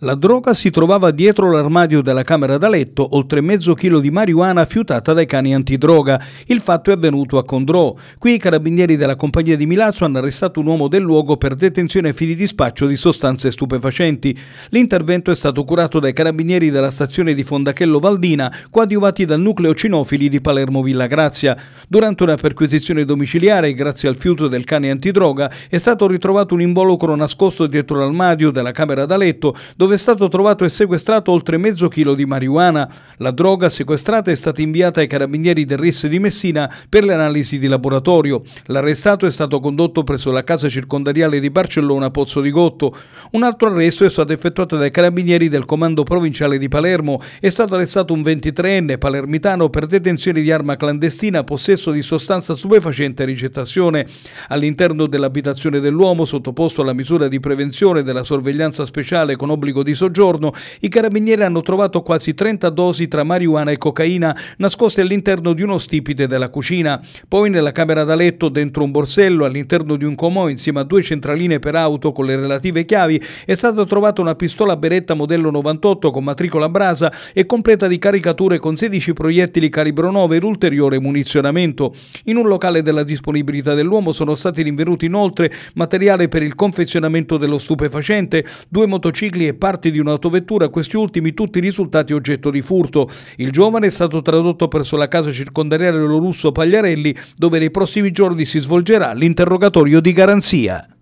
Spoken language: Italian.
La droga si trovava dietro l'armadio della camera da letto, oltre mezzo chilo di marijuana fiutata dai cani antidroga. Il fatto è avvenuto a Condrò. Qui i carabinieri della compagnia di Milazzo hanno arrestato un uomo del luogo per detenzione a fili di spaccio di sostanze stupefacenti. L'intervento è stato curato dai carabinieri della stazione di Fondachello Valdina, coadiuvati dal nucleo cinofili di Palermo Villa Grazia. Durante una perquisizione domiciliare, grazie al fiuto del cane antidroga, è stato ritrovato un involucro nascosto dietro l'armadio della camera da letto, dove dove è stato trovato e sequestrato oltre mezzo chilo di marijuana. La droga sequestrata è stata inviata ai carabinieri del RIS di Messina per le analisi di laboratorio. L'arrestato è stato condotto presso la casa circondariale di Barcellona Pozzo di Gotto. Un altro arresto è stato effettuato dai carabinieri del comando provinciale di Palermo. È stato arrestato un 23enne palermitano per detenzione di arma clandestina, possesso di sostanza stupefacente e ricettazione. All'interno dell'abitazione dell'uomo, sottoposto alla misura di prevenzione della sorveglianza speciale con obbligo obbligo di soggiorno, i carabinieri hanno trovato quasi 30 dosi tra marijuana e cocaina nascoste all'interno di uno stipite della cucina. Poi nella camera da letto, dentro un borsello, all'interno di un comò insieme a due centraline per auto con le relative chiavi, è stata trovata una pistola beretta modello 98 con matricola brasa e completa di caricature con 16 proiettili calibro 9 ed ulteriore munizionamento. In un locale della disponibilità dell'uomo sono stati rinvenuti inoltre materiale per il confezionamento dello stupefacente, due motocicli e parti di un'autovettura, questi ultimi tutti risultati oggetto di furto. Il giovane è stato tradotto presso la casa circondariale russo Pagliarelli, dove nei prossimi giorni si svolgerà l'interrogatorio di garanzia.